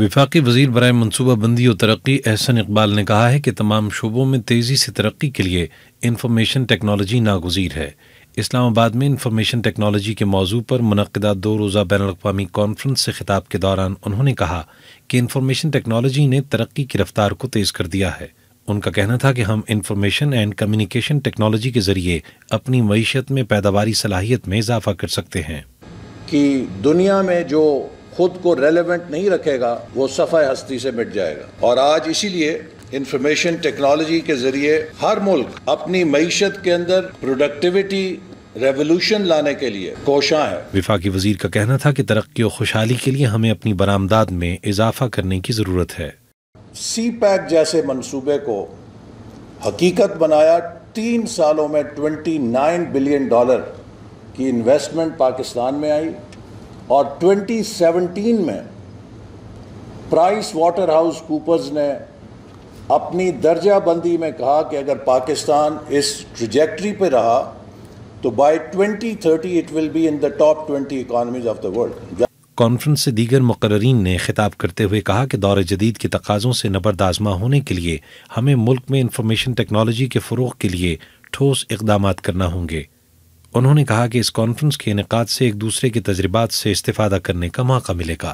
विफाकी वजीर बरए मनसूबा बंदी और तरक्की एहसन इकबाल ने कहा है कि तमाम शोबों में तेज़ी से तरक्की के लिए इंफॉर्मेशन टेक्नोलॉजी नागजीर है इस्लामाबाद में इंफॉर्मेशन टेक्नोलॉजी के मौजू पर मनदा दो रोज़ा बैन अवी कॉन्फ्रेंस से खिताब के दौरान उन्होंने कहा कि इंफॉर्मेशन टेक्नोलॉजी ने तरक्की की रफ्तार को तेज़ कर दिया है उनका कहना था कि हम इंफॉर्मेशन एंड कम्युनिकेशन टेक्नोलॉजी के ज़रिए अपनी मीशत में पैदावारी सलाहियत में इजाफा कर सकते हैं कि दुनिया में जो खुद को रेलेवेंट नहीं रखेगा वो सफाई हस्ती से मिट जाएगा और आज इसीलिए इंफॉर्मेशन टेक्नोलॉजी के ज़रिए हर मुल्क अपनी मीशत के अंदर प्रोडक्टिविटी रेवोल्यूशन लाने के लिए कोशा है विफाकी वजीर का कहना था कि तरक्की और खुशहाली के लिए हमें अपनी बरामदाद में इजाफा करने की ज़रूरत है सी पैक जैसे मनसूबे को हकीकत बनाया तीन सालों में 29 बिलियन डॉलर की इन्वेस्टमेंट पाकिस्तान में आई और 2017 में प्राइस वाटर हाउस कूपर्स ने अपनी दर्जाबंदी में कहा कि अगर पाकिस्तान इस ट्रिजेक्ट्री पे रहा तो by 2030 it will be in the top 20 economies of the world conference से दीगर मुकर्रीन ने खिताब करते हुए कहा कि दौरे जदीद के तकाज़ों से नबरदाजमा होने के लिए हमें मुल्क में इंफॉर्मेशन टेक्नोलॉजी के फ़रोग के लिए ठोस इकदाम करना होंगे उन्होंने कहा कि इस कॉन्फ्रेंस के इनका से एक दूसरे के तजुर्बा से इस्तादा करने का मौका मिलेगा